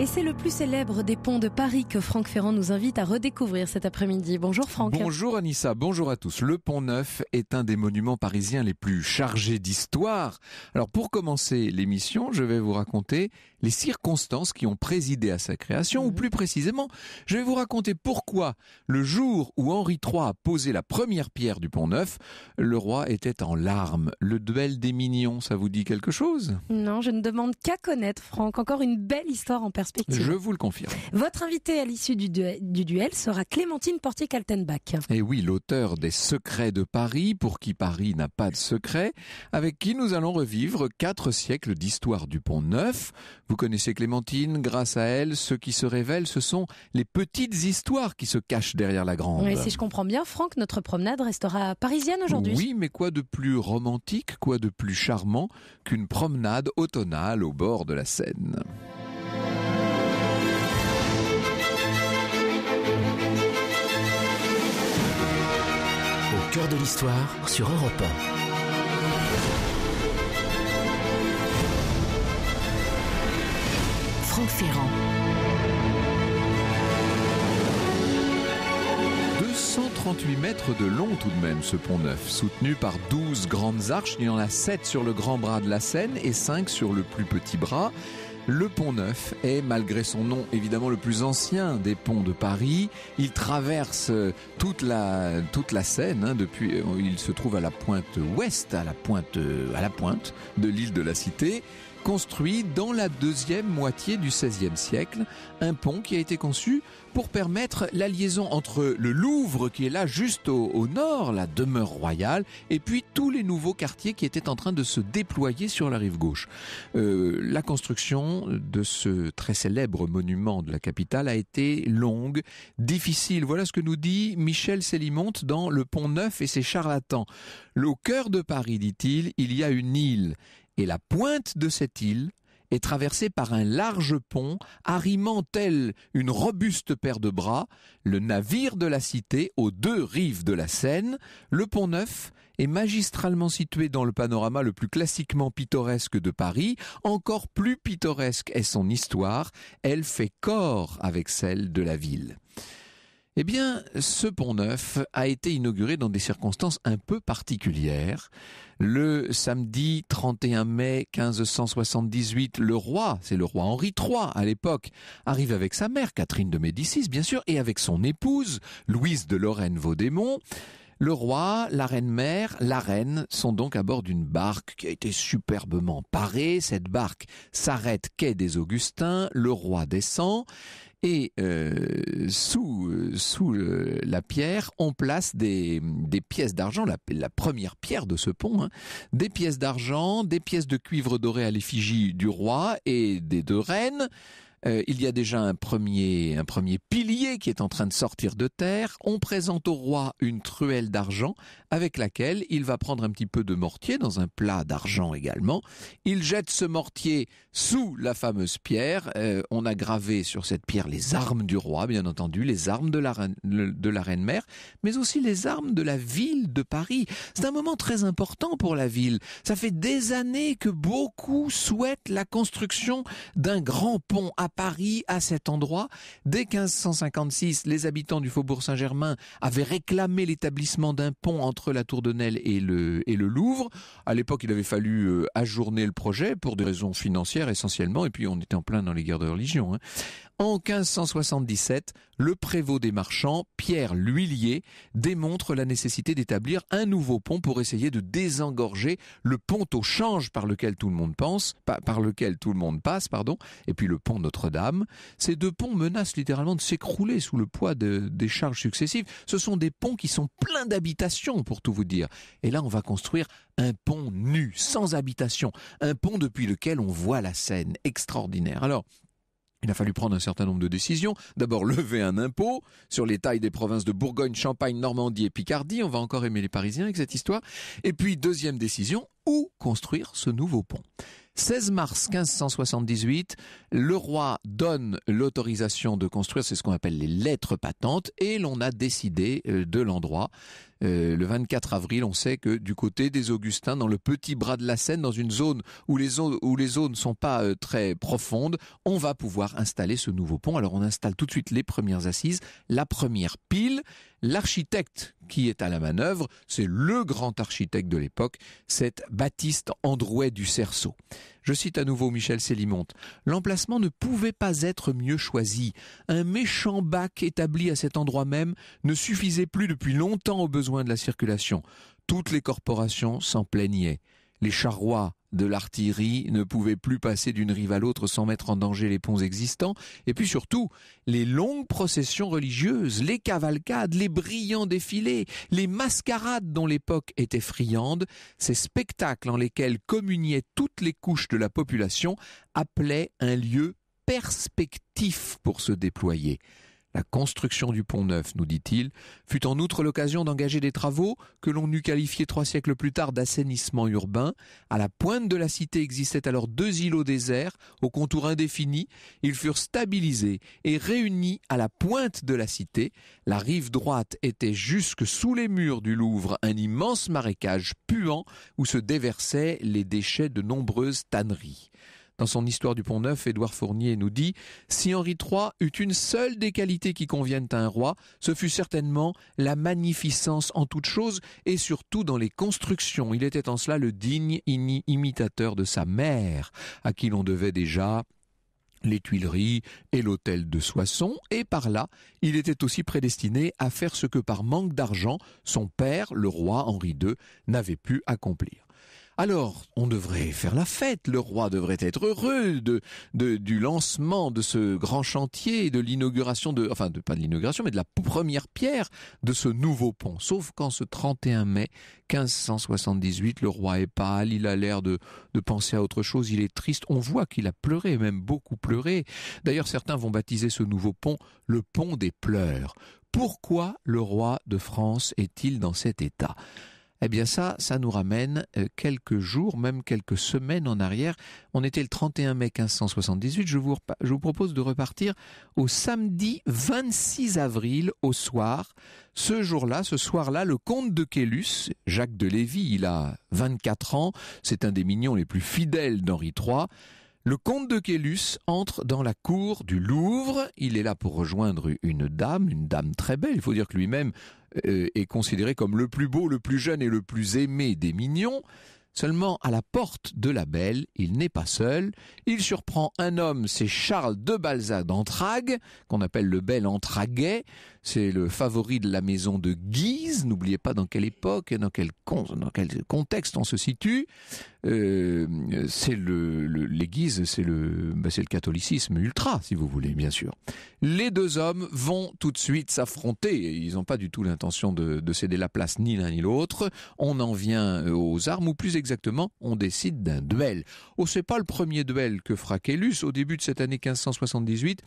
et c'est le plus célèbre des ponts de Paris que Franck Ferrand nous invite à redécouvrir cet après-midi. Bonjour Franck. Bonjour Anissa, bonjour à tous. Le pont Neuf est un des monuments parisiens les plus chargés d'histoire. Alors pour commencer l'émission, je vais vous raconter les circonstances qui ont présidé à sa création, ou mhm. plus précisément, je vais vous raconter pourquoi le jour où Henri III a posé la première pierre du pont Neuf, le roi était en larmes. Le duel des mignons, ça vous dit quelque chose Non, je ne demande qu'à connaître Franck. Encore une belle histoire en personne. Je vous le confirme. Votre invitée à l'issue du, duel sera Clémentine Portier-Kaltenbach. Et oui, l'auteur des Secrets de Paris, pour qui Paris n'a pas de secret, avec qui nous allons revivre quatre siècles d'histoire du Pont Neuf. Vous connaissez Clémentine, grâce à elle, ce qui se révèle, ce sont les petites histoires qui se cachent derrière la grande. Oui, si je comprends bien, Franck, notre promenade restera parisienne aujourd'hui. Oui, mais quoi de plus romantique, quoi de plus charmant qu'une promenade automnale au bord de la Seine. cœur de l'histoire sur Europe Franck Ferrand. 238 mètres de long tout de même ce pont neuf, soutenu par 12 grandes arches, il y en a 7 sur le grand bras de la Seine et 5 sur le plus petit bras. Le pont Neuf est, malgré son nom évidemment le plus ancien des ponts de Paris, il traverse euh, toute la toute la Seine. Hein, depuis, euh, il se trouve à la pointe ouest, à la pointe euh, à la pointe de l'île de la Cité. Construit dans la deuxième moitié du XVIe siècle, un pont qui a été conçu pour permettre la liaison entre le Louvre qui est là juste au, nord, la demeure royale, et puis tous les nouveaux quartiers qui étaient en train de se déployer sur la rive gauche. Euh, la construction de ce très célèbre monument de la capitale a été longue, difficile. Voilà ce que nous dit Michel Sélimonte dans Le Pont Neuf et ses charlatans. Au cœur de Paris, dit-il, il y a une île. Et la pointe de cette île, est traversée par un large pont, arrimant tel une robuste paire de bras, le navire de la cité aux deux rives de la Seine. Le pont neuf est magistralement situé dans le panorama le plus classiquement pittoresque de Paris. Encore plus pittoresque est son histoire, elle fait corps avec celle de la ville. Eh bien, ce pont neuf a été inauguré dans des circonstances un peu particulières. Le samedi 31 mai 1578, le roi, c'est le roi Henri III à l'époque, arrive avec sa mère, Catherine de Médicis, bien sûr, et avec son épouse, Louise de Lorraine-Vaudémont. Le roi, la reine mère, la reine sont donc à bord d'une barque qui a été superbement parée. Cette barque s'arrête quai des Augustins, le roi descend. Et euh, sous, euh, sous la pierre, on place des, des pièces d'argent, la, première pierre de ce pont, hein. des pièces d'argent, des pièces de cuivre doré à l'effigie du roi et des deux reines, euh, il y a déjà un premier, un premier pilier qui est en train de sortir de terre. On présente au roi une truelle d'argent avec laquelle il va prendre un petit peu de mortier dans un plat d'argent également. Il jette ce mortier sous la fameuse pierre. Euh, on a gravé sur cette pierre les armes du roi, bien entendu, les armes de la reine, de la reine mère, mais aussi les armes de la ville de Paris. C'est un moment très important pour la ville. Ça fait des années que beaucoup souhaitent la construction d'un grand pont à Paris, à cet endroit. Dès 1556, les habitants du faubourg Saint-Germain avaient réclamé l'établissement d'un pont entre la Tour de Nesle et le, Louvre. À l'époque, il avait fallu euh, ajourner le projet pour des raisons financières essentiellement, et puis on était en plein dans les guerres de religion. Hein. En 1577, le prévôt des marchands, Pierre L'Huillier, démontre la nécessité d'établir un nouveau pont pour essayer de désengorger le pont au change par lequel tout le monde pense, par lequel tout le monde passe, pardon, et puis le pont Notre-Dame. Ces deux ponts menacent littéralement de s'écrouler sous le poids de, des charges successives. Ce sont des ponts qui sont pleins d'habitations, pour tout vous dire. Et là, on va construire un pont nu, sans habitation, un pont depuis lequel on voit la Seine. Extraordinaire. Alors, il a fallu prendre un certain nombre de décisions. D'abord, lever un impôt sur les tailles des provinces de Bourgogne, Champagne, Normandie et Picardie. On va encore aimer les Parisiens avec cette histoire. Et puis, deuxième décision, où construire ce nouveau pont 16 mars 1578, le roi donne l'autorisation de construire, c'est ce qu'on appelle les lettres patentes, et l'on a décidé euh, de l'endroit. Euh, le 24 avril, on sait que du côté des Augustins, dans le petit bras de la Seine, dans une zone où les zones, où sont pas euh, très profondes, on va pouvoir installer ce nouveau pont. Alors on installe tout de suite les premières assises, la première pile. L'architecte qui est à la manœuvre, c'est le grand architecte de l'époque, c'est Baptiste Androuet du Cerceau. Je cite à nouveau Michel Sélimonte. L'emplacement ne pouvait pas être mieux choisi. Un méchant bac établi à cet endroit même ne suffisait plus depuis longtemps aux besoins de la circulation. Toutes les corporations s'en plaignaient. Les charrois de l'artillerie ne pouvait plus passer d'une rive à l'autre sans mettre en danger les ponts existants, et puis surtout les longues processions religieuses, les cavalcades, les brillants défilés, les mascarades dont l'époque était friande, ces spectacles en lesquels communiaient toutes les couches de la population appelaient un lieu perspectif pour se déployer. La construction du pont neuf, nous dit-il, fut en outre l'occasion d'engager des travaux que l'on eût qualifiés trois siècles plus tard d'assainissement urbain. À la pointe de la cité existaient alors deux îlots déserts aux contours indéfinis. Ils furent stabilisés et réunis à la pointe de la cité. La rive droite était jusque sous les murs du Louvre un immense marécage puant où se déversaient les déchets de nombreuses tanneries. Dans son Histoire du Pont Neuf, Édouard Fournier nous dit Si Henri III eut une seule des qualités qui conviennent à un roi, ce fut certainement la magnificence en toutes choses et surtout dans les constructions. Il était en cela le digne imitateur de sa mère, à qui l'on devait déjà les Tuileries et l'hôtel de Soissons, et par là, il était aussi prédestiné à faire ce que par manque d'argent, son père, le roi Henri II, n'avait pu accomplir. Alors, on devrait faire la fête, le roi devrait être heureux de, du lancement de ce grand chantier, de l'inauguration de, enfin, de, pas de l'inauguration, mais de la première pierre de ce nouveau pont. Sauf qu'en ce 31 mai 1578, le roi est pâle, il a l'air de, de penser à autre chose, il est triste, on voit qu'il a pleuré, même beaucoup pleuré. D'ailleurs, certains vont baptiser ce nouveau pont le pont des pleurs. Pourquoi le roi de France est-il dans cet état eh bien ça, ça nous ramène euh, quelques jours, même quelques semaines en arrière. On était le 31 mai 1578. Je vous, je vous propose de repartir au samedi 26 avril au soir. Ce jour-là, ce soir-là, le comte de Quélus, Jacques de Lévis, il a 24 ans, c'est un des mignons les plus fidèles d'Henri III, le comte de Quélus entre dans la cour du Louvre. Il est là pour rejoindre une dame, une dame très belle. Il faut dire que lui-même euh, est considéré comme le plus beau, le plus jeune et le plus aimé des mignons. Seulement, à la porte de la belle, il n'est pas seul. Il surprend un homme, c'est Charles de Balzac d'Entrague, qu'on appelle le bel Entraguet. C'est le favori de la maison de Guise. N'oubliez pas dans quelle époque et dans quel, contexte on se situe. Euh, c'est le, les Guises, bah, c'est le, catholicisme ultra, si vous voulez, bien sûr. Les deux hommes vont tout de suite s'affronter. Ils n'ont pas du tout l'intention de, céder la place ni l'un ni l'autre. On en vient euh, aux armes, ou plus exactement, on décide d'un duel. Oh, Ce n'est pas le premier duel que fera au début de cette année 1578.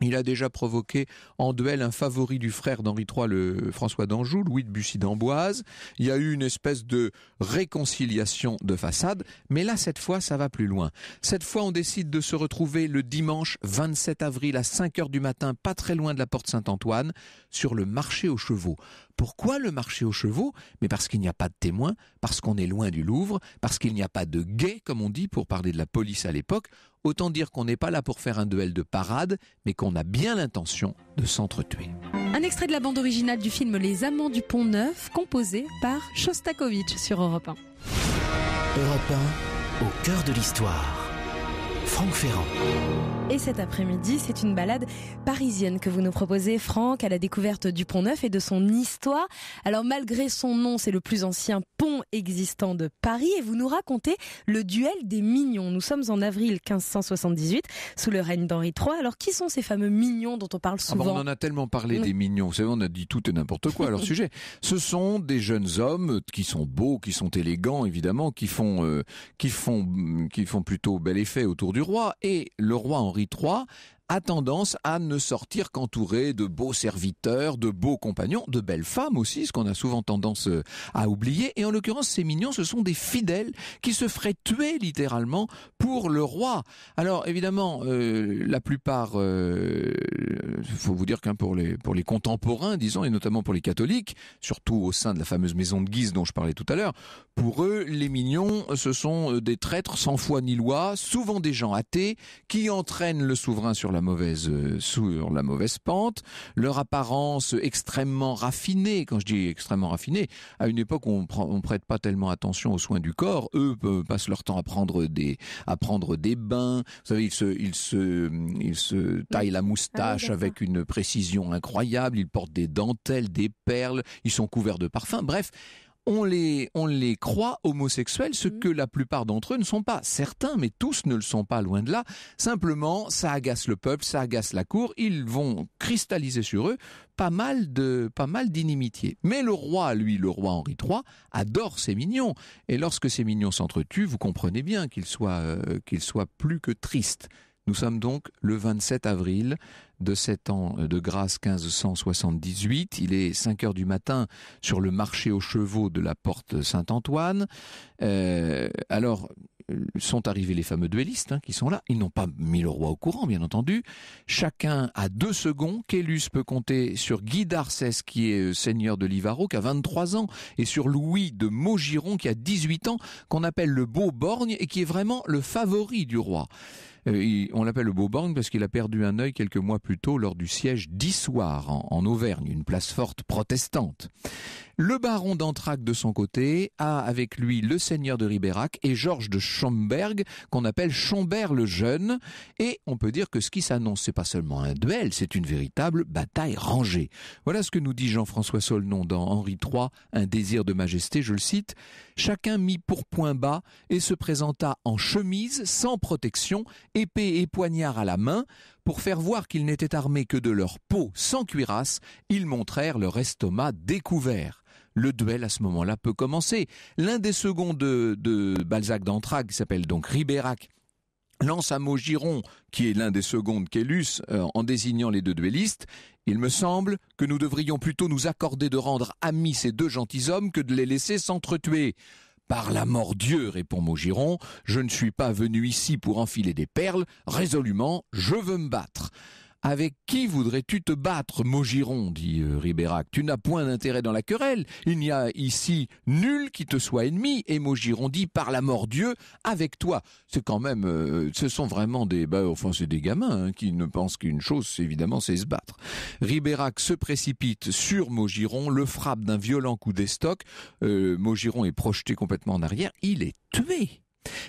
Il a déjà provoqué en duel un favori du frère d'Henri III, le François d'Anjou, Louis de Bussy d'Amboise. Il y a eu une espèce de réconciliation de façade, mais là, cette fois, ça va plus loin. Cette fois, on décide de se retrouver le dimanche 27 avril à 5 heures du matin, pas très loin de la porte Saint-Antoine, sur le marché aux chevaux. Pourquoi le marché aux chevaux Mais parce qu'il n'y a pas de témoins, parce qu'on est loin du Louvre, parce qu'il n'y a pas de guet, comme on dit pour parler de la police à l'époque. Autant dire qu'on n'est pas là pour faire un duel de parade, mais qu'on a bien l'intention de s'entretuer. Un extrait de la bande originale du film Les Amants du Pont Neuf, composé par Shostakovich sur Europe 1. Europe 1, au cœur de l'histoire. Franck Ferrand. Et cet après-midi, c'est une balade parisienne que vous nous proposez, Franck, à la découverte du Pont Neuf et de son histoire. Alors, malgré son nom, c'est le plus ancien pont existant de Paris et vous nous racontez le duel des mignons. Nous sommes en avril 1578, sous le règne d'Henri III. Alors, qui sont ces fameux mignons dont on parle ah bah, souvent On en a tellement parlé des mignons. Vous savez, on a dit tout et n'importe quoi à leur sujet. Ce sont des jeunes hommes qui sont beaux, qui sont élégants, évidemment, qui font, euh, qui font, qui font plutôt bel effet autour du roi et le roi Henri III a tendance à ne sortir qu'entouré de beaux serviteurs, de beaux compagnons, de belles femmes aussi, ce qu'on a souvent tendance euh, à oublier. Et en l'occurrence, ces mignons, ce sont des fidèles qui se feraient tuer littéralement pour le roi. Alors évidemment, euh, la plupart, il euh, faut vous dire qu'un pour les pour les contemporains, disons, et notamment pour les catholiques, surtout au sein de la fameuse maison de Guise dont je parlais tout à l'heure, pour eux, les mignons, ce sont des traîtres sans foi ni loi, souvent des gens athées qui entraînent le souverain sur la mauvaise euh, sur la mauvaise pente, leur apparence extrêmement raffinée, quand je dis extrêmement raffinée, à une époque où on, prend, on prête pas tellement attention aux soins du corps, eux passent leur temps à prendre des à des bains. Vous savez, ils se se ils se taillent la moustache ah avec une précision incroyable, ils portent des dentelles, des perles, ils sont couverts de parfums. Bref, on les, on les croit homosexuels, ce mm. que la plupart d'entre eux ne sont pas. Certains, mais tous ne le sont pas, loin de là. Simplement, ça agace le peuple, ça agace la cour. Ils vont cristalliser sur eux pas mal de, pas mal d'inimitié. Mais le roi, lui, le roi Henri III, adore ses mignons. Et lorsque ces mignons s'entretuent, vous comprenez bien qu'ils soient, euh, qu'ils soient plus que tristes. Nous sommes donc le 27 avril de cette an euh, de grâce 1578. Il est 5 heures du matin sur le marché aux chevaux de la porte Saint-Antoine. Euh, alors, euh, sont arrivés les fameux duellistes hein, qui sont là. Ils n'ont pas mis le roi au courant, bien entendu. Chacun a deux secondes. Kélus peut compter sur Guy d'Arcès, qui est seigneur de Livaro, qui a 23 ans, et sur Louis de Maugiron, qui a 18 ans, qu'on appelle le beau borgne et qui est vraiment le favori du roi. Euh, on l'appelle le Beauborgne parce qu'il a perdu un œil quelques mois plus tôt lors du siège d'Issoire en, Auvergne, une place forte protestante. Le baron d'Antrac, de son côté, a avec lui le seigneur de Ribérac et Georges de Schomberg, qu'on appelle Schomberg le Jeune. Et on peut dire que ce qui s'annonce, c'est pas seulement un duel, c'est une véritable bataille rangée. Voilà ce que nous dit Jean-François Solnon dans Henri III, Un désir de majesté, je le cite. Chacun mit pour point bas et se présenta en chemise, sans protection, épée et poignard à la main, pour faire voir qu'ils n'étaient armés que de leur peau sans cuirasse, ils montrèrent leur estomac découvert. Le duel à ce moment-là peut commencer. L'un des seconds de, Balzac d'Antrague, s'appelle donc Ribérac, lance à mot qui est l'un des seconds Quelus, euh, en désignant les deux duellistes. Il me semble que nous devrions plutôt nous accorder de rendre amis ces deux gentilshommes que de les laisser s'entretuer. Par la mort Dieu, répond Maugiron, je ne suis pas venu ici pour enfiler des perles, résolument, je veux me battre. Avec qui voudrais-tu te battre, Maugiron dit euh, Ribérac. Tu n'as point d'intérêt dans la querelle. Il n'y a ici nul qui te soit ennemi. Et Maugiron dit par la mort Dieu, avec toi. C'est quand même, euh, ce sont vraiment des, bah, enfin, c'est des gamins hein, qui ne pensent qu'une chose, évidemment, c'est se battre. Ribérac se précipite sur Maugiron, le frappe d'un violent coup d'estoc. Euh, Maugiron est projeté complètement en arrière. Il est tué.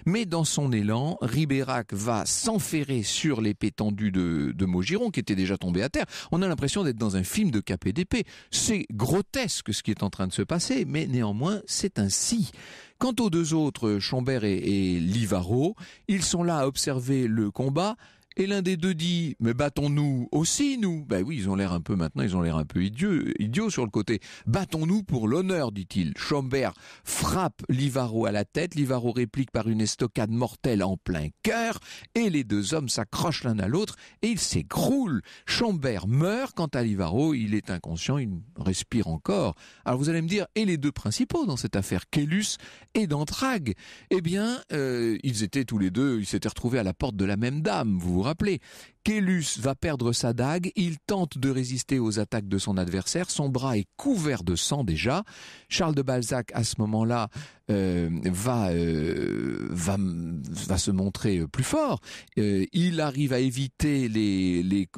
Mais dans son élan, Ribérac va s'enferrer sur l'épée tendue de, Maugiron, qui était déjà tombé à terre. On a l'impression d'être dans un film de et d'épée. C'est grotesque ce qui est en train de se passer, mais néanmoins, c'est ainsi. Quant aux deux autres, Chambert et, et Livaro, ils sont là à observer le combat et l'un des deux dit, mais battons-nous aussi, nous Ben oui, ils ont l'air un peu maintenant, ils ont l'air un peu idiots, sur le côté. Battons-nous pour l'honneur, dit-il. Schomberg frappe Livaro à la tête, Livaro réplique par une estocade mortelle en plein cœur, et les deux hommes s'accrochent l'un à l'autre, et ils s'écroulent. Schomberg meurt, quant à Livaro, il est inconscient, il respire encore. Alors vous allez me dire, et les deux principaux dans cette affaire, Kellus et Dantrague Eh bien, euh, ils étaient tous les deux, ils s'étaient retrouvés à la porte de la même dame, vous rappeler. Kélus va perdre sa dague, il tente de résister aux attaques de son adversaire, son bras est couvert de sang déjà. Charles de Balzac, à ce moment-là, euh, va, euh, va, va se montrer plus fort. Euh, il arrive à éviter les, les,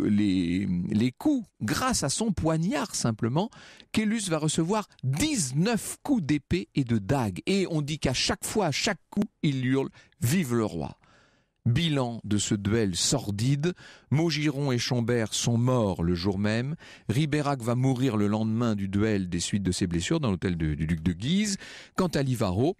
les coups grâce à son poignard simplement. Kélus va recevoir 19 coups d'épée et de dague. Et on dit qu'à chaque fois, à chaque coup, il hurle Vive le roi Bilan de ce duel sordide, Maugiron et Chambert sont morts le jour même, Ribérac va mourir le lendemain du duel des suites de ses blessures dans l'hôtel du duc de Guise. Quant à Livaro,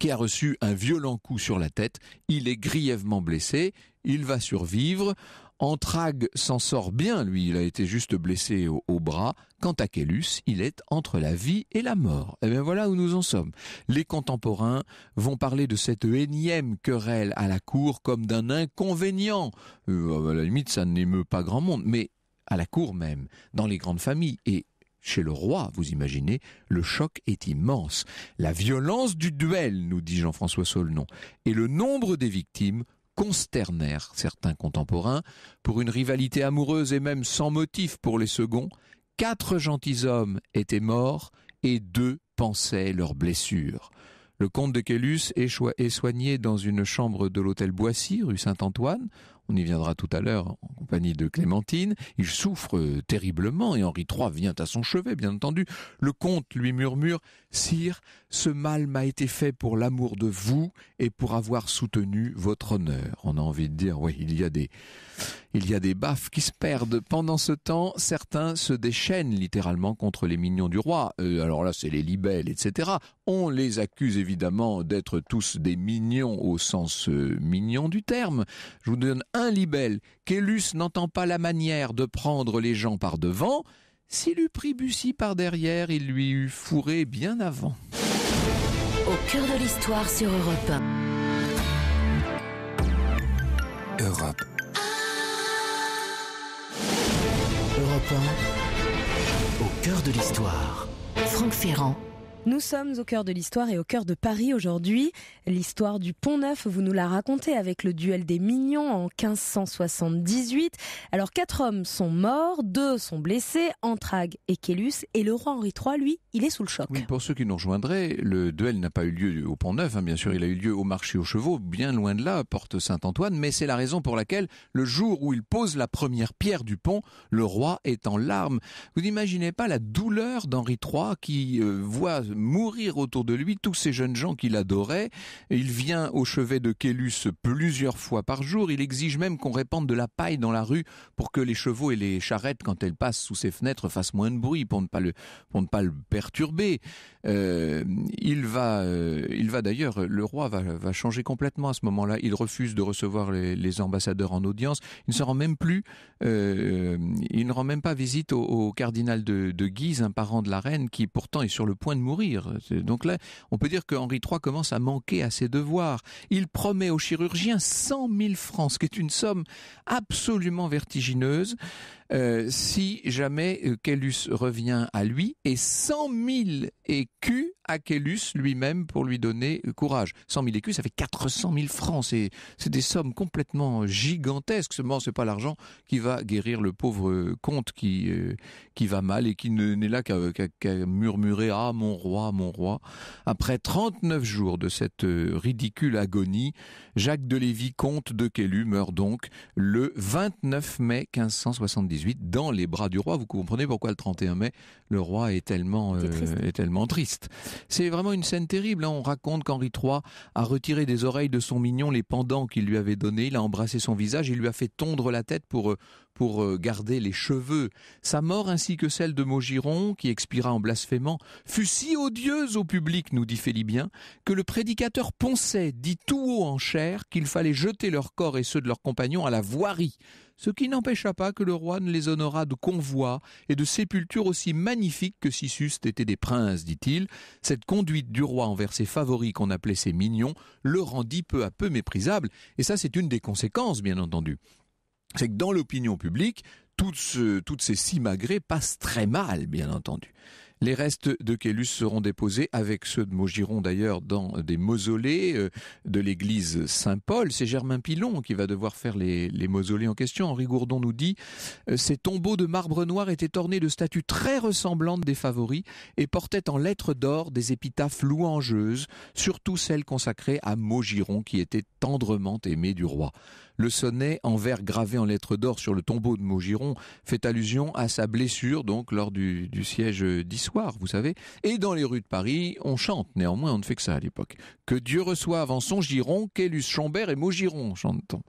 qui a reçu un violent coup sur la tête, il est grièvement blessé, il va survivre. « Entrague s'en sort bien, lui, il a été juste blessé au, bras. Quant à Kellus, il est entre la vie et la mort. Et eh bien voilà où nous en sommes. Les contemporains vont parler de cette énième querelle à la cour comme d'un inconvénient. Euh, à la limite, ça n'émeut pas grand monde, mais à la cour même, dans les grandes familles et chez le roi, vous imaginez, le choc est immense. La violence du duel, nous dit Jean-François Solnon, et le nombre des victimes consternèrent certains contemporains pour une rivalité amoureuse et même sans motif pour les seconds. Quatre gentilshommes étaient morts et deux pensaient leurs blessures. Le comte de Caylus est soigné dans une chambre de l'hôtel Boissy, rue Saint-Antoine, on y viendra tout à l'heure en compagnie de Clémentine. Il souffre euh, terriblement et Henri III vient à son chevet, bien entendu. Le comte lui murmure Sire, ce mal m'a été fait pour l'amour de vous et pour avoir soutenu votre honneur. On a envie de dire Oui, il y a des, il y a des baffes qui se perdent. Pendant ce temps, certains se déchaînent littéralement contre les mignons du roi. Euh, alors là, c'est les libelles, etc. On les accuse évidemment d'être tous des mignons au sens euh, mignon du terme. Je vous donne un un libelle n'entend pas la manière de prendre les gens par devant, s'il eût pris Bussy par derrière, il lui eût fourré bien avant. Au cœur de l'histoire sur Europe 1. Europe. Europe Au cœur de l'histoire. Franck Ferrand. Nous sommes au cœur de l'histoire et au cœur de Paris aujourd'hui. L'histoire du Pont Neuf, vous nous la racontez avec le duel des Mignons en 1578. Alors quatre hommes sont morts, deux sont blessés, Entrague et Kélus, et le roi Henri III, lui, il est sous le choc. Oui, pour ceux qui nous rejoindraient, le duel n'a pas eu lieu au Pont Neuf, hein, bien sûr, il a eu lieu au marché aux chevaux, bien loin de là, Porte Saint-Antoine, mais c'est la raison pour laquelle le jour où il pose la première pierre du pont, le roi est en larmes. Vous n'imaginez pas la douleur d'Henri III qui euh, voit mourir autour de lui tous ces jeunes gens qu'il adorait. Il vient au chevet de Kélus plusieurs fois par jour. Il exige même qu'on répande de la paille dans la rue pour que les chevaux et les charrettes, quand elles passent sous ses fenêtres, fassent moins de bruit pour ne pas le, ne pas le perturber. Euh, il va, euh, il va d'ailleurs, le roi va, changer complètement à ce moment-là. Il refuse de recevoir les, ambassadeurs en audience. Il ne se rend même plus, euh, il ne rend même pas visite au, cardinal de Guise, un parent de la reine qui pourtant est sur le point de mourir donc là, on peut dire que Henri III commence à manquer à ses devoirs. Il promet aux chirurgiens 100 000 francs, ce qui est une somme absolument vertigineuse. Euh, si jamais Kélus euh, revient à lui, et 100 000 écus à Kélus lui-même pour lui donner euh, courage. 100 000 écus, ça fait 400 000 francs. C'est, des sommes complètement gigantesques. Ce n'est pas l'argent qui va guérir le pauvre comte qui, qui va mal et qui n'est là qu'à, murmurer Ah, mon roi, mon roi. Après 39 jours de cette ridicule agonie, Jacques de Lévis, comte de Kélus meurt donc le 29 mai 1570 dans les bras du roi. Vous comprenez pourquoi le 31 mai, le roi est tellement, euh, est tellement triste. C'est vraiment une scène terrible. Hein. On raconte qu'Henri III a retiré des oreilles de son mignon les pendants qu'il lui avait donnés. Il a embrassé son visage. Il lui a fait tondre la tête pour, euh, pour euh, garder les cheveux. Sa mort ainsi que celle de Maugiron, qui expira en blasphémant, fut si odieuse au public, nous dit Félibien, que le prédicateur ponçait, dit tout haut en chair qu'il fallait jeter leurs corps et ceux de leurs compagnons à la voirie ce qui n'empêcha pas que le roi ne les honorât de convois et de sépultures aussi magnifiques que si c'eussent été des princes, dit-il. Cette conduite du roi envers ses favoris qu'on appelait ses mignons le rendit peu à peu méprisable, et ça c'est une des conséquences, bien entendu. C'est que dans l'opinion publique, toutes, toutes ces simagrées passent très mal, bien entendu. Les restes de Kélus seront déposés, avec ceux de Maugiron d'ailleurs, dans des mausolées euh, de l'église Saint-Paul. C'est Germain Pilon qui va devoir faire les, mausolées en question. Henri Gourdon nous dit euh, Ces tombeaux de marbre noir étaient ornés de statues très ressemblantes des favoris et portaient en lettres d'or des épitaphes louangeuses, surtout celles consacrées à Maugiron qui était tendrement aimé du roi. Le sonnet en vers gravé en lettres d'or sur le tombeau de Maugiron fait allusion à sa blessure donc lors du, siège vous savez. Et dans les rues de Paris, on chante. Néanmoins, on ne fait que ça à l'époque. Que Dieu reçoive en son giron Kélus Chambert et Maugiron, chante-t-on.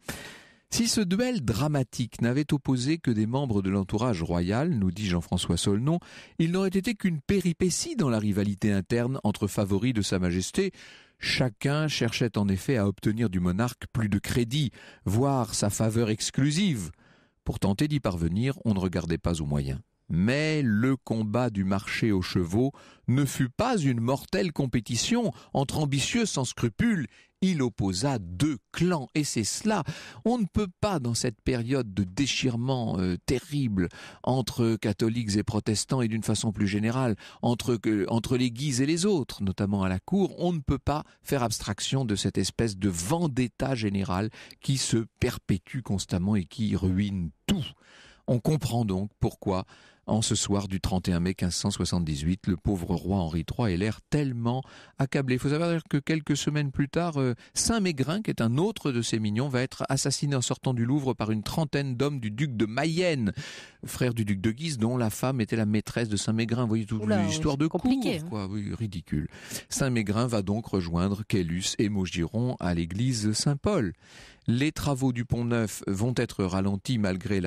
Si ce duel dramatique n'avait opposé que des membres de l'entourage royal, nous dit Jean-François Solnon, il n'aurait été qu'une péripétie dans la rivalité interne entre favoris de Sa Majesté. Chacun cherchait en effet à obtenir du monarque plus de crédit, voire sa faveur exclusive. Pour tenter d'y parvenir, on ne regardait pas aux moyens. Mais le combat du marché aux chevaux ne fut pas une mortelle compétition entre ambitieux sans scrupules. Il opposa deux clans, et c'est cela. On ne peut pas, dans cette période de déchirement euh, terrible entre catholiques et protestants, et d'une façon plus générale, entre, entre les guises et les autres, notamment à la cour, on ne peut pas faire abstraction de cette espèce de vendetta général qui se perpétue constamment et qui ruine tout. On comprend donc pourquoi en ce soir du 31 mai 1578, le pauvre roi Henri III est l'air tellement accablé. Il faut savoir que quelques semaines plus tard, euh, Saint Mégrin, qui est un autre de ses mignons, va être assassiné en sortant du Louvre par une trentaine d'hommes du duc de Mayenne, frère du duc de Guise, dont la femme était la maîtresse de Saint Mégrin. Vous voyez toute l'histoire de compliqué, hein. quoi. Oui, ridicule. Saint Mégrin va donc rejoindre Caylus et Maugiron à l'église Saint-Paul. Les travaux du pont neuf vont être ralentis malgré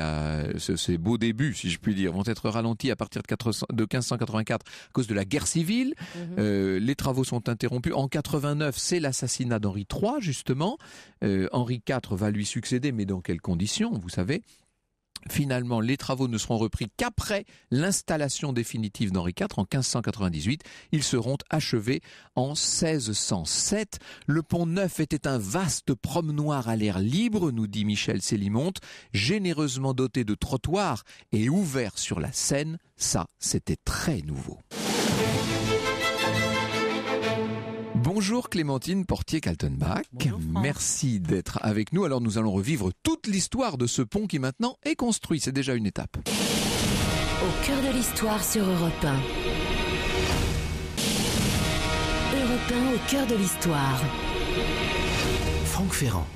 ces beaux débuts, si je puis dire, vont être ralentis à partir de, 1584 à cause de la guerre civile. Mhm. Euh, les travaux sont interrompus. En 89, c'est l'assassinat d'Henri III, justement. Euh, Henri IV va lui succéder, mais dans quelles conditions, vous savez Finalement, les travaux ne seront repris qu'après l'installation définitive d'Henri IV en 1598. Ils seront achevés en 1607. Le pont Neuf était un vaste promenoir à l'air libre, nous dit Michel Sélimonte, généreusement doté de trottoirs et ouvert sur la Seine. Ça, c'était très nouveau. Bonjour Clémentine Portier-Kaltenbach. Merci d'être avec nous. Alors nous allons revivre toute l'histoire de ce pont qui maintenant est construit. C'est déjà une étape. Au cœur de l'histoire sur Europe 1. Europe 1 au cœur de l'histoire. Franck Ferrand.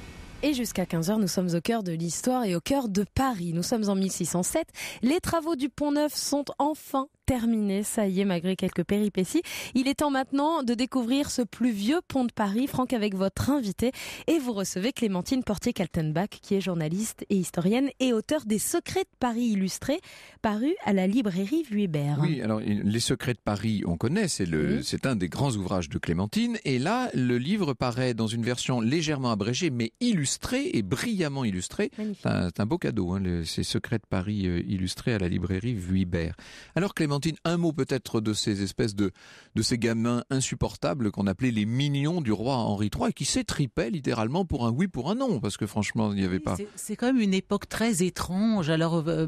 Et jusqu'à 15h, nous sommes au cœur de l'histoire et au cœur de Paris. Nous sommes en 1607. Les travaux du Pont Neuf sont enfin terminé, ça y est, malgré quelques péripéties. Il est temps maintenant de découvrir ce plus vieux pont de Paris. Franck, avec votre invité, et vous recevez Clémentine Portier-Kaltenbach, qui est journaliste et historienne et auteur des Secrets de Paris illustrés, paru à la librairie Vuibert. Oui, alors les Secrets de Paris, on connaît, c'est le, c'est un des grands ouvrages de Clémentine. Et là, le livre paraît dans une version légèrement abrégée, mais illustrée et brillamment illustrée. C'est un, beau cadeau, hein, ces Secrets de Paris euh, illustrés à la librairie Vuibert. Alors Clémentine un mot peut-être de ces espèces de, de ces gamins insupportables qu'on appelait les mignons du roi Henri III et qui s'étripaient littéralement pour un oui, pour un non, parce que franchement, il n'y avait pas. C'est quand même une époque très étrange. Alors, euh,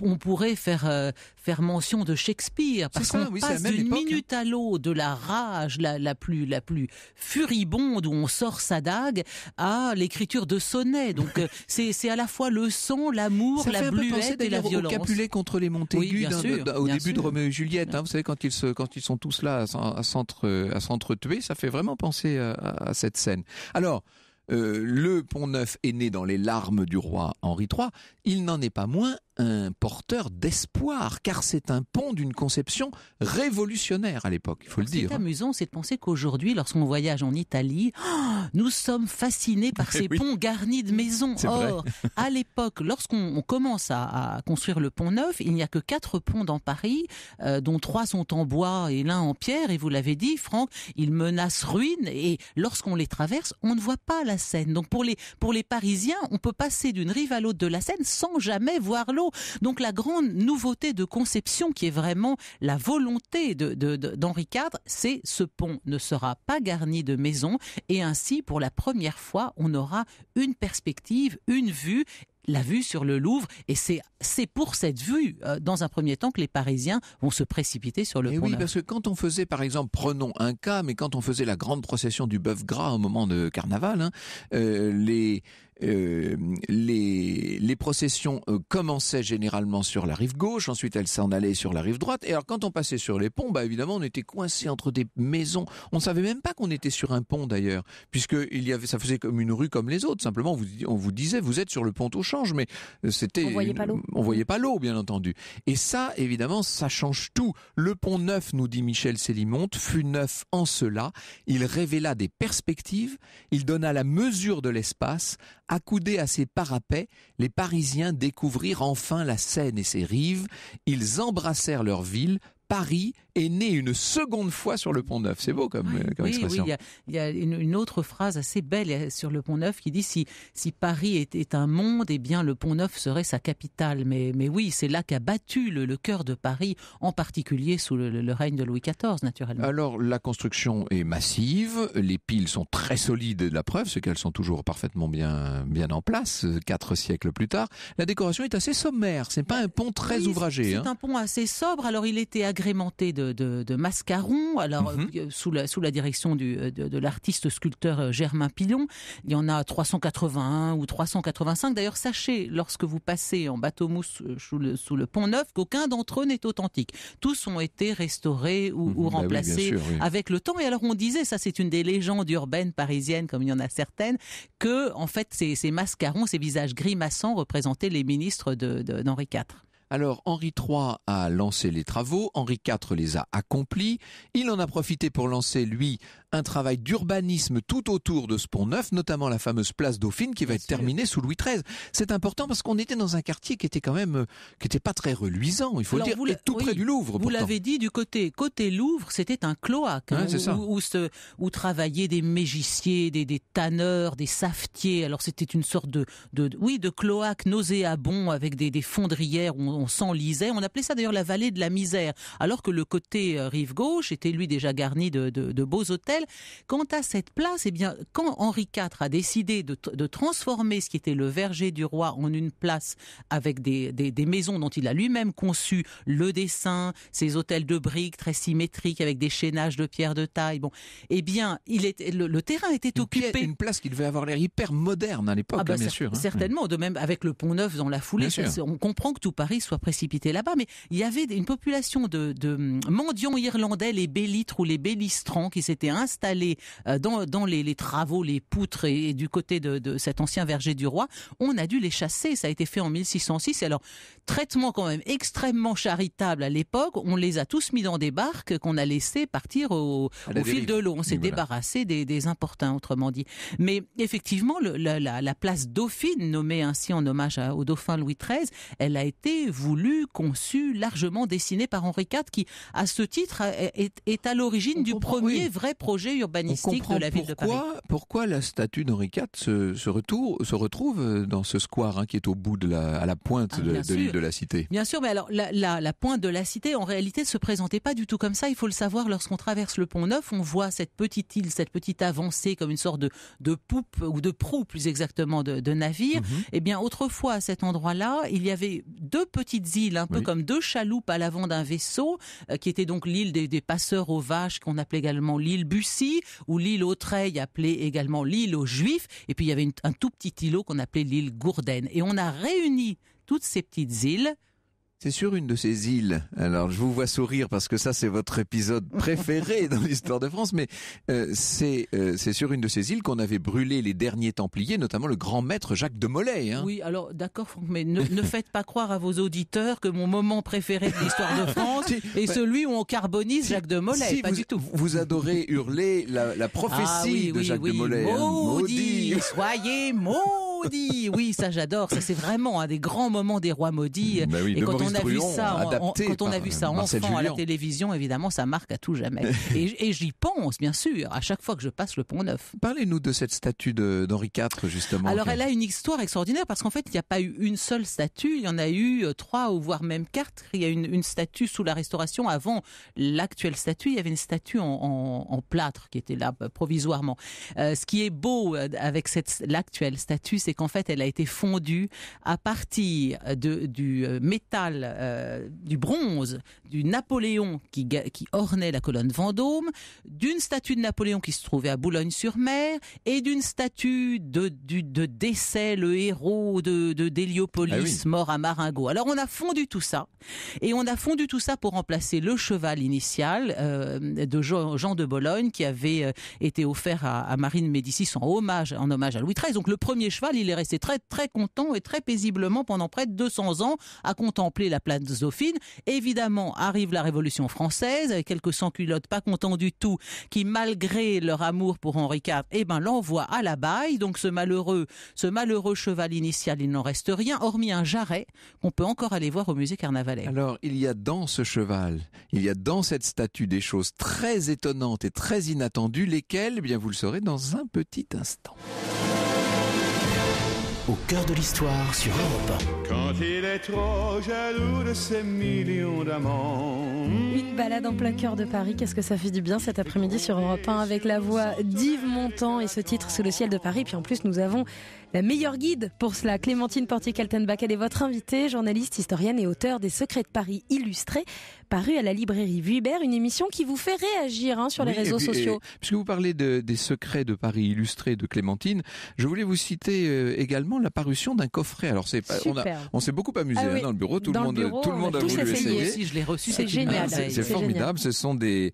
on, pourrait faire, euh, faire mention de Shakespeare, parce qu'on oui, passe d'une minute à l'eau, de la rage la, la, plus, la plus furibonde où on sort sa dague à l'écriture de sonnets. Donc, euh, c'est à la fois le son, l'amour, la bluette et la violence. Capulet contre les Montaigu oui, sûr, au début début de Roméo et Juliette. Hein, vous savez, quand ils, se, quand ils sont tous là à, s'entretuer, ça fait vraiment penser à, cette scène. Alors, euh, le Pont Neuf est né dans les larmes du roi Henri III. Il n'en est pas moins un porteur d'espoir, car c'est un pont d'une conception révolutionnaire à l'époque, il faut le dire. Ce qui est amusant, c'est de penser qu'aujourd'hui, lorsqu'on voyage en Italie, oh, nous sommes fascinés par ces ponts garnis de maisons. Or, à l'époque, lorsqu'on commence à, construire le pont neuf, il n'y a que quatre ponts dans Paris, euh, dont trois sont en bois et l'un en pierre, et vous l'avez dit, Franck, ils menacent ruine, et lorsqu'on les traverse, on ne voit pas la Seine. Donc pour les, pour les Parisiens, on peut passer d'une rive à l'autre de la Seine sans jamais voir l'eau. Donc la grande nouveauté de conception qui est vraiment la volonté d'Henri de, IV, c'est ce pont ne sera pas garni de maisons et ainsi pour la première fois on aura une perspective, une vue la vue sur le Louvre. Et c'est pour cette vue, euh, dans un premier temps, que les Parisiens vont se précipiter sur le pont. Oui, parce que quand on faisait, par exemple, prenons un cas, mais quand on faisait la grande procession du bœuf gras au moment de carnaval, hein, euh, les euh, les, les processions euh, commençaient généralement sur la rive gauche, ensuite elles s'en allaient sur la rive droite. Et alors quand on passait sur les ponts, bah évidemment on était coincé entre des maisons. On savait même pas qu'on était sur un pont d'ailleurs, puisque il y avait, ça faisait comme une rue comme les autres. Simplement, on vous, on vous disait vous êtes sur le pont au change, mais euh, c'était on voyait pas l'eau. voyait pas l'eau, bien entendu. Et ça, évidemment, ça change tout. Le pont neuf, nous dit Michel Sélimonte, fut neuf en cela. Il révéla des perspectives, il donna la mesure de l'espace Accoudés à ces parapets, les Parisiens découvrirent enfin la Seine et ses rives, ils embrassèrent leur ville, Paris est né une seconde fois sur le Pont Neuf. C'est beau comme, euh, expression. Oui, il y a, une, autre phrase assez belle euh, sur le Pont Neuf qui dit si, si Paris était un monde, eh bien le Pont Neuf serait sa capitale. Mais, mais oui, c'est là qu'a battu le, le, cœur de Paris, en particulier sous le, règne de Louis XIV, naturellement. Alors la construction est massive, les piles sont très solides. La preuve, c'est qu'elles sont toujours parfaitement bien, bien en place, euh, quatre siècles plus tard. La décoration est assez sommaire. C'est pas bah, un pont très ouvragé. C'est hein. un pont assez sobre. Alors il était agrémenté de de, mascarons, alors mhm. euh, sous, la, direction euh, de, l'artiste sculpteur euh, Germain Pilon. Il y en a 381 ou 385. D'ailleurs, sachez, lorsque vous passez en bateau mousse sous le, pont Neuf, qu'aucun d'entre eux n'est authentique. Tous ont été restaurés ou, mhm. bah remplacés avec le temps. Et alors, on disait, ça c'est une des légendes urbaines parisiennes, comme il y en a certaines, que en fait, ces, ces mascarons, ces visages grimaçants représentaient les ministres d'Henri IV. Alors Henri III a lancé les travaux, Henri IV les a accomplis, il en a profité pour lancer, lui, un travail d'urbanisme tout autour de ce pont neuf, notamment la fameuse place Dauphine qui va être terminée sous Louis XIII. C'est important parce qu'on était dans un quartier qui était quand même euh, qui était pas très reluisant, il faut dire, et tout près du Louvre. Vous l'avez dit du côté côté Louvre, c'était un cloaque hein, où, travaillaient des mégissiers, des, tanneurs, des savetiers. Alors c'était une sorte de, oui de cloaque nauséabond avec des, fondrières où on, s'enlisait. On appelait ça d'ailleurs la vallée de la misère, alors que le côté euh, rive gauche était lui déjà garni de beaux hôtels Quant à cette place, eh bien, quand Henri IV a décidé de, transformer ce qui était le verger du roi en une place avec des, maisons dont il a lui-même conçu le dessin, ces hôtels de briques très symétriques avec des chaînages de pierres de taille, bon, eh bien, il était, le, terrain était occupé. Une place qui devait avoir l'air hyper moderne à l'époque, ah bah hein, bien sûr. Hein. Certainement, de même avec le pont neuf dans la foulée, on comprend que tout Paris soit précipité là-bas, mais il y avait une population de, mendiants irlandais, les Bélitres ou les Bélistrans, qui s'étaient installés euh, dans, dans les, les, travaux, les poutres et, du côté de, de, cet ancien verger du roi, on a dû les chasser. Ça a été fait en 1606. Alors, traitement quand même extrêmement charitable à l'époque. On les a tous mis dans des barques qu'on a laissées partir au, fil de l'eau. On s'est débarrassé des, importuns, autrement dit. Mais effectivement, la, la, place Dauphine, nommée ainsi en hommage au dauphin Louis XIII, elle a été voulue, conçue, largement dessinée par Henri IV, qui, à ce titre, est, à l'origine du premier vrai projet urbanistique de la ville de Paris. Pourquoi la statue d'Henri IV se, retrouve euh, dans ce square hein, qui est au bout de la, à la pointe ah, de, l'île de la Cité Bien sûr, mais alors la, pointe de la Cité en réalité se présentait pas du tout comme ça. Il faut le savoir, lorsqu'on traverse le pont Neuf, on voit cette petite île, cette petite avancée comme une sorte de, poupe ou de proue plus exactement de, de navire. Mhm. Eh bien, autrefois à cet endroit-là, il y avait deux petites îles, un peu comme deux chaloupes à l'avant d'un vaisseau, euh, qui était donc l'île des, des, passeurs aux vaches qu'on appelait également l'île Bus où ou l'île aux Treilles, appelée également l'île aux Juifs, et puis il y avait un tout petit îlot qu'on appelait l'île Gourdaine. Et on a réuni toutes ces petites îles c'est sur une de ces îles. Alors, je vous vois sourire parce que ça, c'est votre épisode préféré dans l'histoire de France. Mais euh, euh, c'est sur une de ces îles qu'on avait brûlé les derniers Templiers, notamment le grand maître Jacques de Molay. Hein. Oui, alors d'accord, mais ne, faites pas croire à vos auditeurs que mon moment préféré de l'histoire de France est celui où on carbonise Jacques de Molay. pas du tout. Vous adorez hurler la, prophétie ah de Jacques de Molay. Hein. soyez maudit. Maudit Oui, ça j'adore. Ça c'est vraiment un des grands moments des rois maudits. et quand on, a vu euh, ça, on, quand on a vu ça enfant à la télévision, évidemment, ça marque à tout jamais. et, j'y pense, bien sûr, à chaque fois que je passe le Pont Neuf. Parlez-nous de cette statue d'Henri IV, justement. Alors, elle a une histoire extraordinaire parce qu'en fait, il n'y a pas eu une seule statue. Il y en a eu euh, trois ou voire même quatre. Il y a une, une statue sous la Restauration avant l'actuelle statue. Il y avait une statue en, plâtre qui était là euh, provisoirement. ce qui est beau avec cette l'actuelle statue, c'est c'est qu'en fait, elle a été fondue à partir du euh, métal, euh, du bronze, du Napoléon qui, qui ornait la colonne Vendôme, d'une statue de Napoléon qui se trouvait à Boulogne-sur-Mer et d'une statue de, décès, le héros de, d'Héliopolis ah mort à Maringo. Alors on a fondu tout ça et on a fondu tout ça pour remplacer le cheval initial euh, de Jean de Bologne qui avait été offert à, Marine Médicis en hommage, en hommage à Louis XIII. Donc le premier cheval, il il est resté très très content et très paisiblement pendant près de 200 ans à contempler la place Dauphine. Évidemment, arrive la Révolution française avec quelques sans-culottes pas contents du tout qui, malgré leur amour pour Henri IV, eh ben l'envoient à la baille. Donc ce malheureux, ce malheureux cheval initial, il n'en reste rien, hormis un jarret qu'on peut encore aller voir au musée Carnavalet. Alors il y a dans ce cheval, il y a dans cette statue des choses très étonnantes et très inattendues, lesquelles, eh bien vous le saurez dans un petit instant au cœur de l'histoire sur Europe. Quand il est trop jaloux de millions d'amants. Une balade en plein cœur de Paris, qu'est-ce que ça fait du bien cet après-midi sur Europe 1 avec la voix d'Yves Montand et ce titre sous le ciel de Paris. Puis en plus, nous avons la meilleure guide pour cela, Clémentine Portier-Kaltenbach, elle est votre invitée, journaliste, historienne et auteure des Secrets de Paris illustrés, parue à la librairie Vuibert, une émission qui vous fait réagir hein, sur les réseaux sociaux. puisque vous parlez des Secrets de Paris illustrés de Clémentine, je voulais vous citer euh, également la parution d'un coffret. Alors on, s'est beaucoup amusé ah hein, dans le bureau, tout le monde, tout le monde a voulu essayer. Aussi, je l'ai reçu, c'est génial. c'est formidable. Ce sont des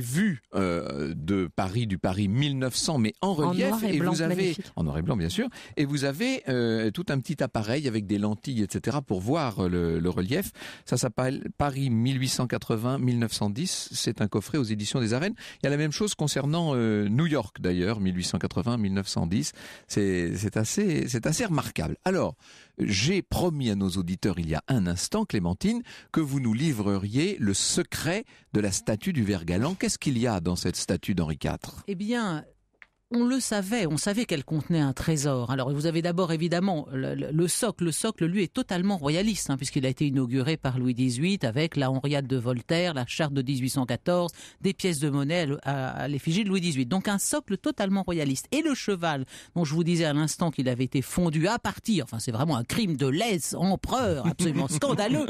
vues euh, de Paris du Paris 1900, mais en relief. noir et, vous avez en noir et blanc bien sûr et vous avez euh, tout un petit appareil avec des lentilles, etc., pour voir euh, le, relief. Ça s'appelle Paris 1880-1910. C'est un coffret aux éditions des Arènes. Il y a la même chose concernant euh, New York, d'ailleurs, 1880-1910. C'est assez, c'est assez remarquable. Alors, j'ai promis à nos auditeurs il y a un instant, Clémentine, que vous nous livreriez le secret de la statue du galant. Qu'est-ce qu'il y a dans cette statue d'Henri IV Eh bien, on le savait, on savait qu'elle contenait un trésor. Alors vous avez d'abord évidemment le, socle, le socle lui est totalement royaliste hein, puisqu'il a été inauguré par Louis XVIII avec la Henriade de Voltaire, la charte de 1814, des pièces de monnaie à, l'effigie de Louis XVIII. Donc un socle totalement royaliste. Et le cheval dont je vous disais à l'instant qu'il avait été fondu à partir, enfin c'est vraiment un crime de lèse empereur absolument scandaleux,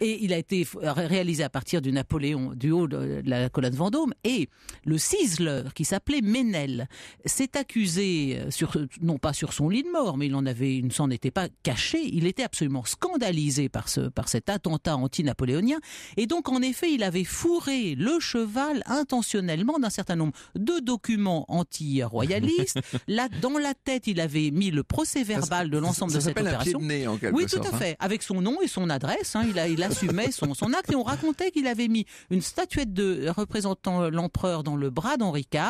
et il a été euh, réalisé à partir du Napoléon du haut de la colonne Vendôme et le ciseleur qui s'appelait Ménel s'est accusé, euh, non pas sur son lit de mort, mais il en avait, il ne s'en était pas caché, il était absolument scandalisé par, ce, par cet attentat anti-napoléonien, et donc en effet il avait fourré le cheval intentionnellement d'un certain nombre de documents anti-royalistes, là dans la tête il avait mis le procès verbal de l'ensemble de cette opération. oui, tout à hein. fait, avec son nom et son adresse, hein, il, il assumait son, acte, et on racontait qu'il avait mis une statuette de représentant l'empereur dans le bras d'Henri IV,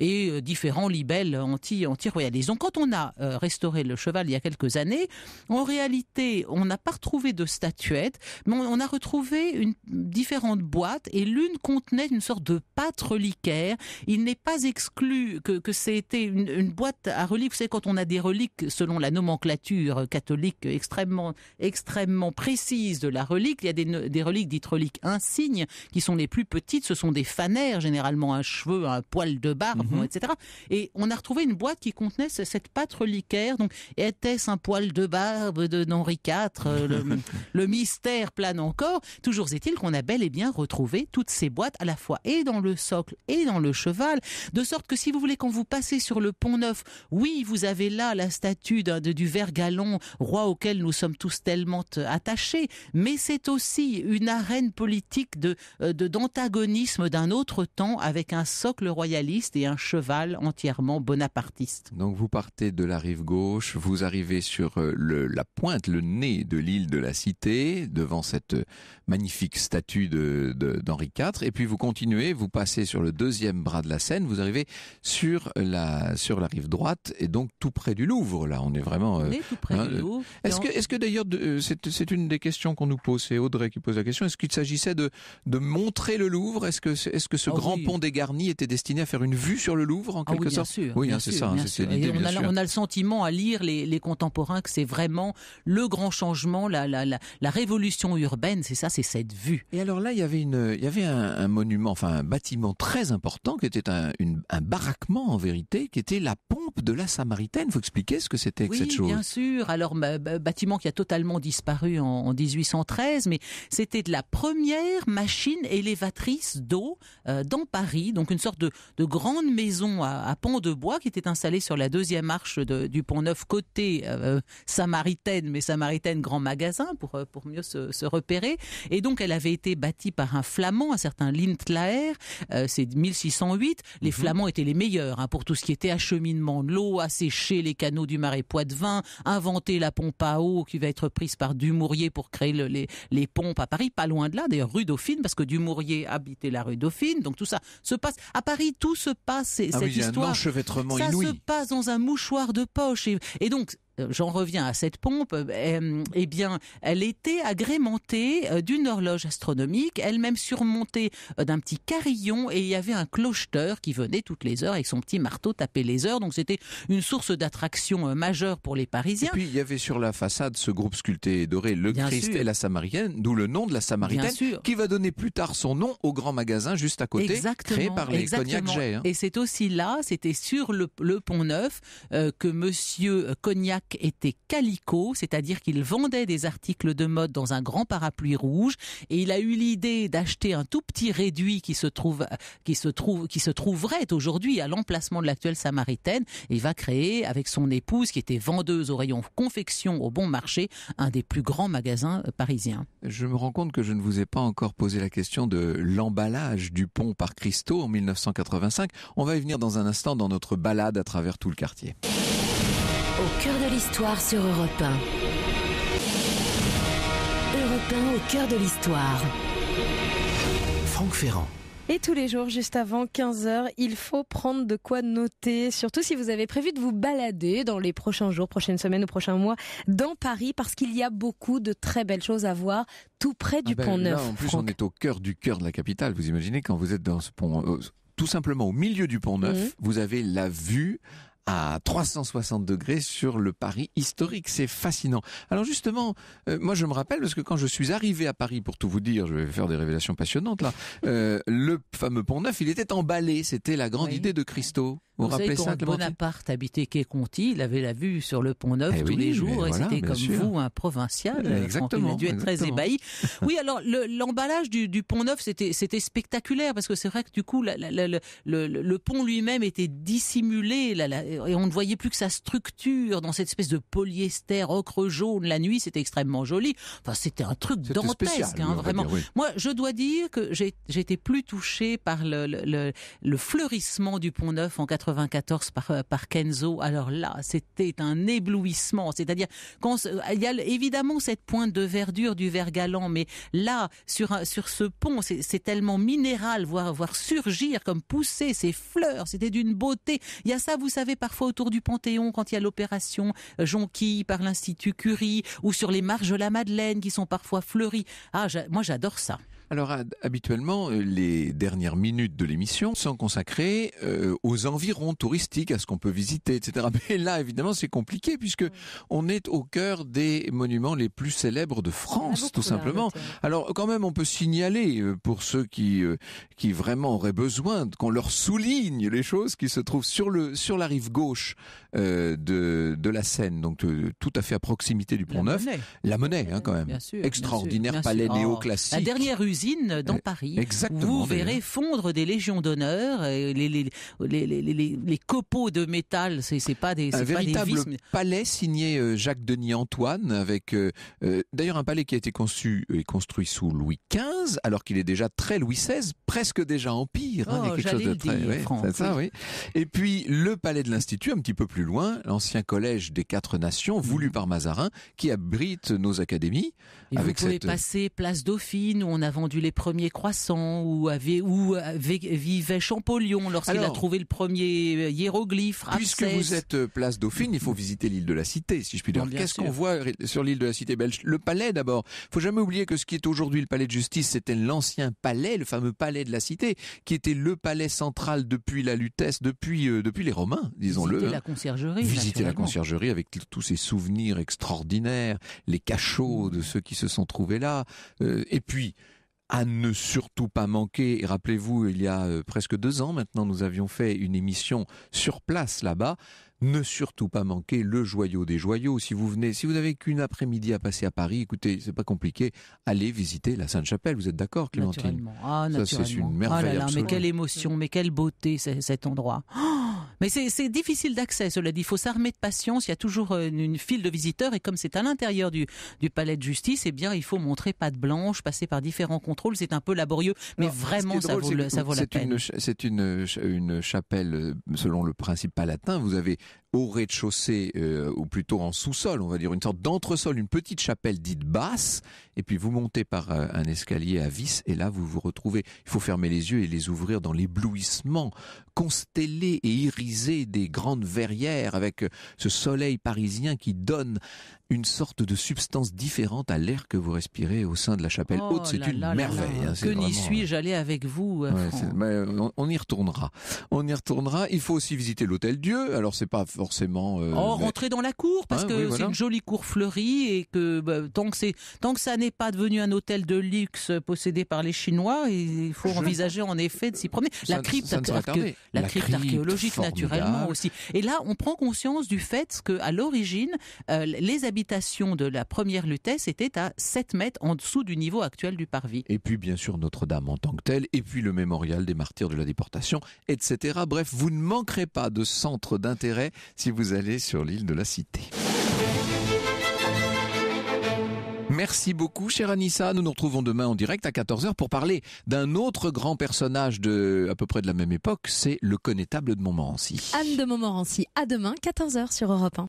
et euh, différents libelle anti, anti-royalisme. quand on a euh, restauré le cheval il y a quelques années, en réalité, on n'a pas retrouvé de statuette, mais on, a retrouvé une, différentes boîtes et l'une contenait une sorte de pâte reliquaire. Il n'est pas exclu que, c'était une, boîte à reliques. C'est quand on a des reliques selon la nomenclature catholique extrêmement, extrêmement précise de la relique. Il y a des, reliques dites reliques insignes qui sont les plus petites. Ce sont des fanères, généralement un cheveu, un poil de barbe, etc. Mhm. Et et on a retrouvé une boîte qui contenait cette pâte reliquaire. Donc, était-ce un poil de barbe de Henri IV euh, le, mystère plane encore. Toujours est-il qu'on a bel et bien retrouvé toutes ces boîtes à la fois et dans le socle et dans le cheval. De sorte que si vous voulez, quand vous passez sur le pont neuf, oui, vous avez là la statue de, du Vergalon, roi auquel nous sommes tous tellement euh, attachés, mais c'est aussi une arène politique euh, de d'antagonisme d'un autre temps avec un socle royaliste et un cheval entier bonapartiste. Donc vous partez de la rive gauche, vous arrivez sur euh, la pointe, le nez de l'île de la Cité, devant cette euh, magnifique statue d'Henri IV, et puis vous continuez, vous passez sur le deuxième bras de la Seine, vous arrivez sur la, rive droite, et donc tout près du Louvre, là, on est vraiment... Euh, est près hein, du Louvre. Est-ce que, d'ailleurs, c'est une des questions qu'on nous pose, c'est Audrey qui pose la question, est-ce qu'il s'agissait de, montrer le Louvre Est-ce que, -ce ah grand pont des dégarni était destiné à faire une vue sur le Louvre en ah quelque sorte oui, c'est ça. on, a, le sentiment à lire les, contemporains que c'est vraiment le grand changement, la, révolution urbaine, c'est ça, c'est cette vue. Et alors là, il y avait, un, monument, enfin un bâtiment très important qui était un, baraquement en vérité, qui était la pompe de la Samaritaine. Il faut expliquer ce que c'était que cette chose. bien sûr. Alors, bah, bah, bâtiment qui a totalement disparu en, 1813, mais c'était de la première machine élévatrice d'eau euh, dans Paris, donc une sorte de, grande maison à, à de bois qui était installé sur la deuxième arche du pont Neuf côté euh, euh, Samaritaine, mais Samaritaine grand magasin pour, euh, pour mieux se, se, repérer. Et donc elle avait été bâtie par un flamand, un certain Lintlaer, c'est 1608. Les mhm. flamands étaient les meilleurs hein, pour tout ce qui était acheminement de l'eau, assécher les canaux du marais Poitevin, inventer la pompe à eau qui va être prise par Dumouriez pour créer les, les pompes à Paris, pas loin de là, d'ailleurs rue Dauphine, parce que Dumouriez habitait la rue Dauphine, donc tout ça se passe. À Paris, tout se passe, ah cette histoire enchevêtrement ça Ça se passe dans un mouchoir de poche. et donc, euh, j'en reviens à cette pompe, euh, eh bien, elle était agrémentée euh, d'une horloge astronomique, elle-même surmontée d'un petit carillon, et il y avait un clocheteur qui venait toutes les heures avec son petit marteau taper les heures. Donc c'était une source d'attraction majeure pour les Parisiens. Et puis il y avait sur la façade ce groupe sculpté et doré, le Christ et la Samaritaine, d'où le nom de la Samaritaine, qui va donner plus tard son nom au grand magasin juste à côté, créé par les Cognac hein. Et c'est aussi là, c'était sur le, Pont Neuf, que Monsieur Cognac était calicot, c'est-à-dire qu'il vendait des articles de mode dans un grand parapluie rouge et il a eu l'idée d'acheter un tout petit réduit qui se trouve qui se trouve qui se trouverait aujourd'hui à l'emplacement de l'actuelle Samaritaine et va créer avec son épouse qui était vendeuse au rayon confection au bon marché un des plus grands magasins euh, parisiens. Je me rends compte que je ne vous ai pas encore posé la question de l'emballage du pont par Christo en 1985. On va y venir dans un instant dans notre balade à travers tout le quartier. Au cœur de l'histoire sur Europe 1. Europe 1 au cœur de l'histoire. Franck Ferrand. Et tous les jours, juste avant 15h, il faut prendre de quoi noter, surtout si vous avez prévu de vous balader dans les prochains jours, prochaines semaines ou prochains mois dans Paris, parce qu'il y a beaucoup de très belles choses à voir tout près du ah ben, pont Neuf. en plus, on est au cœur du cœur de la capitale. Vous imaginez quand vous êtes dans ce pont, euh, tout simplement au milieu du pont Neuf, mhm. vous avez la vue à 360 degrés sur le Paris historique. C'est fascinant. Alors justement, euh, moi je me rappelle parce que quand je suis arrivé à Paris, pour tout vous dire, je vais faire des révélations passionnantes là, euh, le fameux Pont Neuf, il était emballé. C'était la grande idée de Christo. Vous, vous, rappelez ça, Bonaparte habitait Quai Conti, il avait la vue sur le Pont Neuf eh tous les jours et c'était comme vous, un provincial. Euh, exactement. Il a dû être très ébahi. oui, alors l'emballage du, Pont Neuf, c'était spectaculaire parce que c'est vrai que du coup le, le, pont lui-même était dissimulé. la, et on ne voyait plus que sa structure dans cette espèce de polyester ocre jaune la nuit, c'était extrêmement joli. Enfin, c'était un truc dantesque, hein, vraiment. Moi, je dois dire que j'étais plus touchée par le, le, fleurissement du Pont Neuf en 94 par, par Kenzo. Alors là, c'était un éblouissement. C'est-à-dire, qu'il y a évidemment cette pointe de verdure du vert mais là, sur sur ce pont, c'est tellement minéral, voir voir surgir comme pousser ces fleurs. C'était d'une beauté. Il y a ça, vous savez, parfois autour du Panthéon quand il y a l'opération euh, Jonquille par l'Institut Curie ou sur les marges de la Madeleine qui sont parfois fleuries. Ah, moi j'adore ça. Alors habituellement, euh, les dernières minutes de l'émission sont consacrées euh, aux environs touristiques, à ce qu'on peut visiter, etc. Mais là, évidemment, c'est compliqué puisque on est au cœur des monuments les plus célèbres de France, tout hein, simplement. Alors quand même, on peut signaler euh, pour ceux qui qui vraiment auraient besoin qu'on leur souligne les choses qui se trouvent sur le sur la rive gauche de de la Seine, donc tout à fait à proximité du Pont Neuf. La Monnaie, hein, quand même. Extraordinaire palais oh, néoclassique. La dernière rue dans eh, Paris. vous verrez fondre des légions d'honneur, les, les, copeaux de métal, c'est pas des Un véritable palais signé euh, Jacques Denis Antoine, avec euh, euh, d'ailleurs un palais qui a été conçu et construit sous Louis XV, alors qu'il est déjà très Louis XVI, presque déjà empire. Hein, dire, Et puis le palais de l'Institut, un petit peu plus loin, l'ancien collège des Quatre Nations, voulu mm. par Mazarin, qui abrite nos académies. Et vous pouvez passer place Dauphine où on a vendu les premiers croissants ou avait ou vivait Champollion lorsqu'il a trouvé le premier euh, hiéroglyphe. Puisque vous êtes euh, place Dauphine, il faut visiter l'île de la Cité, si je puis dire. Qu'est-ce qu'on voit sur l'île de la Cité belge Le palais d'abord. Faut jamais oublier que ce qui est aujourd'hui le palais de justice, c'était l'ancien palais, le fameux palais de la Cité, qui était le palais central depuis la Lutèce, depuis euh, depuis les Romains, disons-le. Visiter hein. la conciergerie. Visiter la conciergerie avec tous ces souvenirs extraordinaires, les cachots de ceux qui se sont trouvés là, et puis à ne surtout pas manquer. Et rappelez-vous, il y a euh, presque deux ans maintenant, nous avions fait une émission sur place là-bas. Ne surtout pas manquer le joyau des joyaux. Si vous venez, si vous n'avez qu'une après-midi à passer à Paris, écoutez, ce n'est pas compliqué. Allez visiter la Sainte-Chapelle. Vous êtes d'accord, Clémentine naturellement. Ah, Ça, c'est une merveille. Ah là mais quelle émotion, mais quelle beauté cet endroit. Oh mais c'est difficile d'accès, cela dit. Il faut s'armer de patience. Il y a toujours euh, une, file de visiteurs et comme c'est à l'intérieur du, du, palais de justice, eh bien, il faut montrer patte blanche, passer par différents contrôles. C'est un peu laborieux, mais vraiment, ça, vaut la peine. C'est une, une, chapelle euh, selon le principe palatin. Vous avez au rez-de-chaussée, euh, ou plutôt en sous-sol, on va dire une sorte d'entresol, une petite chapelle dite basse, et puis vous montez par euh, un escalier à vis, et là vous vous retrouvez. Il faut fermer les yeux et les ouvrir dans l'éblouissement constellé et irisé des grandes verrières, avec euh, ce soleil parisien qui donne une sorte de substance différente à l'air que vous respirez au sein de la chapelle oh haute. C'est une merveille. Hein, que n'y suis-je allé avec vous on, on y retournera. On y retournera. Il faut aussi visiter l'hôtel Dieu. Alors c'est pas forcément. Euh, oh, rentrer dans la cour parce que c'est une jolie cour fleurie et que bah, tant que c'est tant que ça n'est pas devenu un hôtel de luxe possédé par les Chinois, il faut envisager en effet de s'y promener. la crypte, la, crypte, archéologique naturellement aussi. Et là, on prend conscience du fait que à l'origine, euh, les habitations de la première lutèce étaient à 7 mètres en dessous du niveau actuel du parvis. Et puis bien sûr Notre-Dame en tant que telle, et puis le mémorial des martyrs de la déportation, etc. Bref, vous ne manquerez pas de centres d'intérêt si vous allez sur l'île de la Cité. Merci beaucoup, chère Anissa. Nous nous retrouvons demain en direct à 14h pour parler d'un autre grand personnage de à peu près de la même époque, c'est le connétable de Montmorency. Anne de Montmorency, à demain, 14h sur Europe 1.